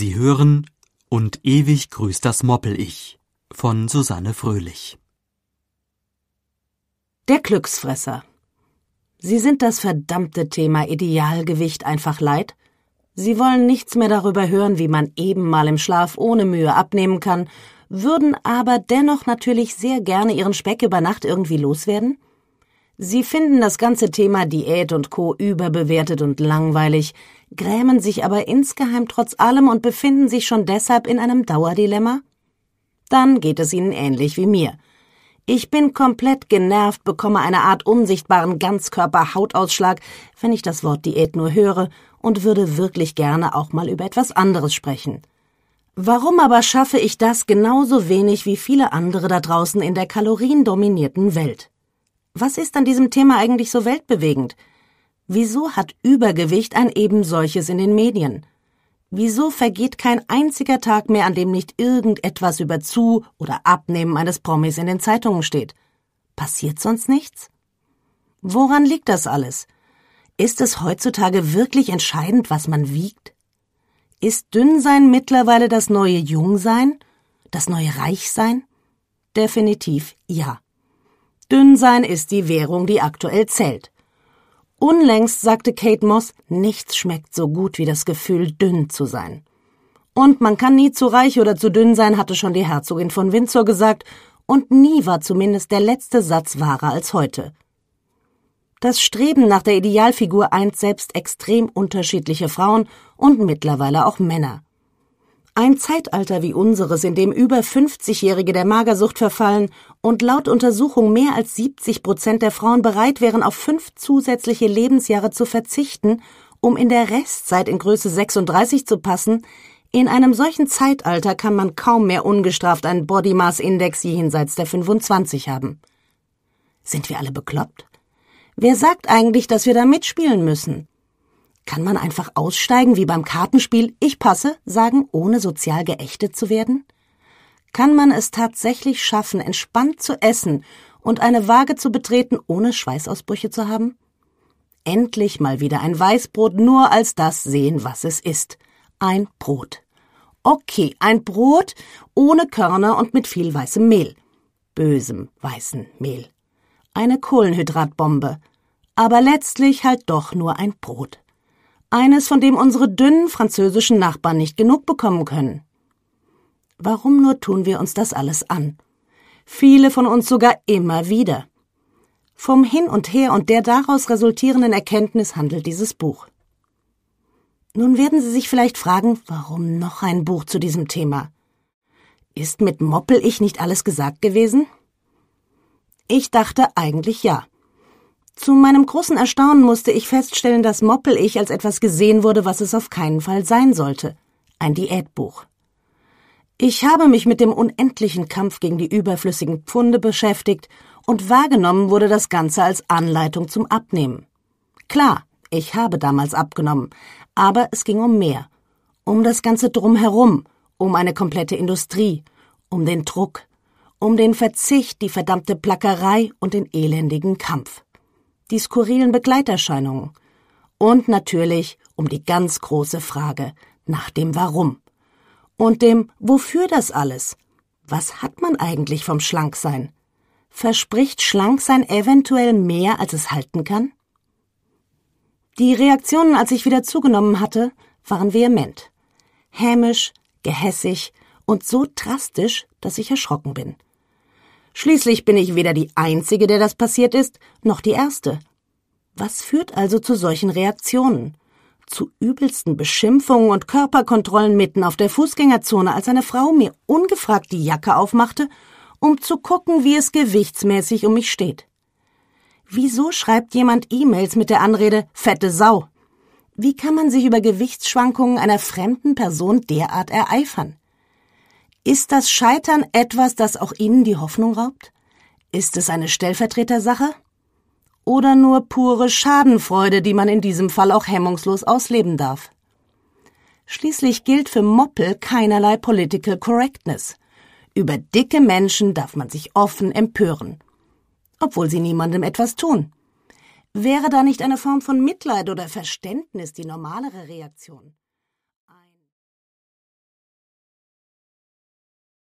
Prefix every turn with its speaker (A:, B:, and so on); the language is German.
A: Sie hören Und ewig grüßt das Moppel-Ich von Susanne Fröhlich. Der Glücksfresser. Sie sind das verdammte Thema Idealgewicht einfach leid. Sie wollen nichts mehr darüber hören, wie man eben mal im Schlaf ohne Mühe abnehmen kann, würden aber dennoch natürlich sehr gerne ihren Speck über Nacht irgendwie loswerden. Sie finden das ganze Thema Diät und Co überbewertet und langweilig, grämen sich aber insgeheim trotz allem und befinden sich schon deshalb in einem Dauerdilemma? Dann geht es ihnen ähnlich wie mir. Ich bin komplett genervt, bekomme eine Art unsichtbaren Ganzkörper-Hautausschlag, wenn ich das Wort Diät nur höre und würde wirklich gerne auch mal über etwas anderes sprechen. Warum aber schaffe ich das genauso wenig wie viele andere da draußen in der kaloriendominierten Welt? Was ist an diesem Thema eigentlich so weltbewegend? Wieso hat Übergewicht ein eben solches in den Medien? Wieso vergeht kein einziger Tag mehr, an dem nicht irgendetwas über Zu- oder Abnehmen eines Promis in den Zeitungen steht? Passiert sonst nichts? Woran liegt das alles? Ist es heutzutage wirklich entscheidend, was man wiegt? Ist Dünnsein mittlerweile das neue Jungsein? Das neue Reichsein? Definitiv ja. Dünnsein ist die Währung, die aktuell zählt. Unlängst sagte Kate Moss, nichts schmeckt so gut wie das Gefühl, dünn zu sein. Und man kann nie zu reich oder zu dünn sein, hatte schon die Herzogin von Windsor gesagt, und nie war zumindest der letzte Satz wahrer als heute. Das Streben nach der Idealfigur eint selbst extrem unterschiedliche Frauen und mittlerweile auch Männer. Ein Zeitalter wie unseres, in dem über 50-Jährige der Magersucht verfallen und laut Untersuchung mehr als 70 Prozent der Frauen bereit wären, auf fünf zusätzliche Lebensjahre zu verzichten, um in der Restzeit in Größe 36 zu passen, in einem solchen Zeitalter kann man kaum mehr ungestraft einen Body Mass Index jenseits der 25 haben. Sind wir alle bekloppt? Wer sagt eigentlich, dass wir da mitspielen müssen? Kann man einfach aussteigen wie beim Kartenspiel Ich passe sagen, ohne sozial geächtet zu werden? Kann man es tatsächlich schaffen, entspannt zu essen und eine Waage zu betreten, ohne Schweißausbrüche zu haben? Endlich mal wieder ein Weißbrot nur als das sehen, was es ist. Ein Brot. Okay, ein Brot ohne Körner und mit viel weißem Mehl. Bösem weißen Mehl. Eine Kohlenhydratbombe. Aber letztlich halt doch nur ein Brot eines, von dem unsere dünnen französischen Nachbarn nicht genug bekommen können. Warum nur tun wir uns das alles an? Viele von uns sogar immer wieder. Vom Hin und Her und der daraus resultierenden Erkenntnis handelt dieses Buch. Nun werden Sie sich vielleicht fragen, warum noch ein Buch zu diesem Thema? Ist mit Moppel ich nicht alles gesagt gewesen? Ich dachte eigentlich ja. Zu meinem großen Erstaunen musste ich feststellen, dass Moppel-Ich als etwas gesehen wurde, was es auf keinen Fall sein sollte. Ein Diätbuch. Ich habe mich mit dem unendlichen Kampf gegen die überflüssigen Pfunde beschäftigt und wahrgenommen wurde das Ganze als Anleitung zum Abnehmen. Klar, ich habe damals abgenommen, aber es ging um mehr. Um das Ganze drumherum, um eine komplette Industrie, um den Druck, um den Verzicht, die verdammte Plackerei und den elendigen Kampf die skurrilen Begleiterscheinungen und natürlich um die ganz große Frage nach dem Warum und dem Wofür das alles? Was hat man eigentlich vom Schlanksein? Verspricht Schlanksein eventuell mehr, als es halten kann? Die Reaktionen, als ich wieder zugenommen hatte, waren vehement, hämisch, gehässig und so drastisch, dass ich erschrocken bin. Schließlich bin ich weder die Einzige, der das passiert ist, noch die Erste. Was führt also zu solchen Reaktionen? Zu übelsten Beschimpfungen und Körperkontrollen mitten auf der Fußgängerzone, als eine Frau mir ungefragt die Jacke aufmachte, um zu gucken, wie es gewichtsmäßig um mich steht. Wieso schreibt jemand E-Mails mit der Anrede fette Sau? Wie kann man sich über Gewichtsschwankungen einer fremden Person derart ereifern? Ist das Scheitern etwas, das auch Ihnen die Hoffnung raubt? Ist es eine Stellvertretersache? Oder nur pure Schadenfreude, die man in diesem Fall auch hemmungslos ausleben darf? Schließlich gilt für Moppel keinerlei Political Correctness. Über dicke Menschen darf man sich offen empören, obwohl sie niemandem etwas tun. Wäre da nicht eine Form von Mitleid oder Verständnis die normalere Reaktion?